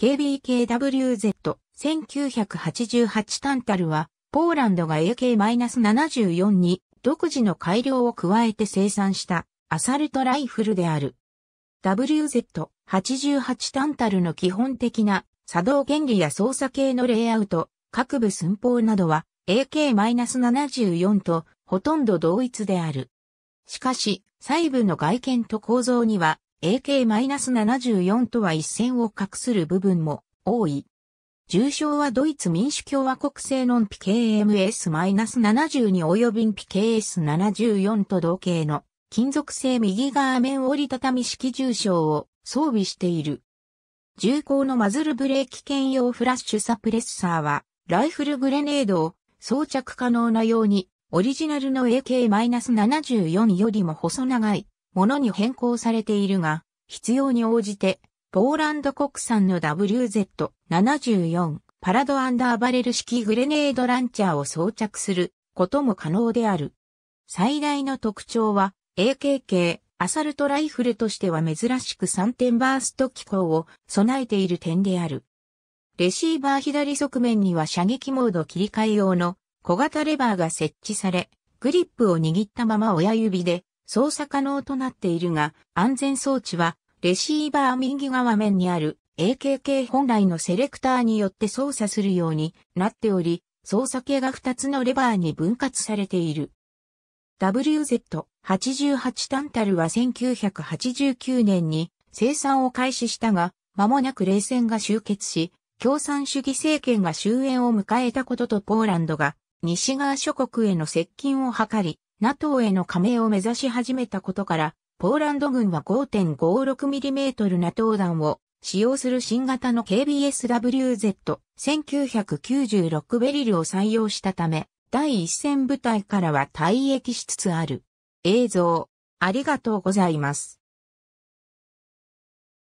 KBKWZ、1988タンタルは、ポーランドが AK-74 に独自の改良を加えて生産したアサルトライフルである。WZ88 タンタルの基本的な作動原理や操作系のレイアウト、各部寸法などは AK-74 とほとんど同一である。しかし、細部の外見と構造には AK-74 とは一線を画する部分も多い。重症はドイツ民主共和国製の PKMS-72 及び PKS-74 と同型の金属製右側面折りたたみ式重症を装備している。重工のマズルブレーキ兼用フラッシュサプレッサーはライフルグレネードを装着可能なようにオリジナルの AK-74 よりも細長いものに変更されているが、必要に応じて、ポーランド国産の WZ-74 パラドアンダーバレル式グレネードランチャーを装着することも可能である。最大の特徴は AKK アサルトライフルとしては珍しく3点バースト機構を備えている点である。レシーバー左側面には射撃モード切り替え用の小型レバーが設置され、グリップを握ったまま親指で操作可能となっているが、安全装置は、レシーバー右側面にある AKK 本来のセレクターによって操作するようになっており、操作系が2つのレバーに分割されている。WZ88 タンタルは1989年に生産を開始したが、間もなく冷戦が終結し、共産主義政権が終焉を迎えたこととポーランドが西側諸国への接近を図り、NATO への加盟を目指し始めたことから、ポーランド軍は 5.56mm ナトー弾を使用する新型の KBSWZ1996 ベリルを採用したため、第一線部隊からは退役しつつある。映像、ありがとうございます。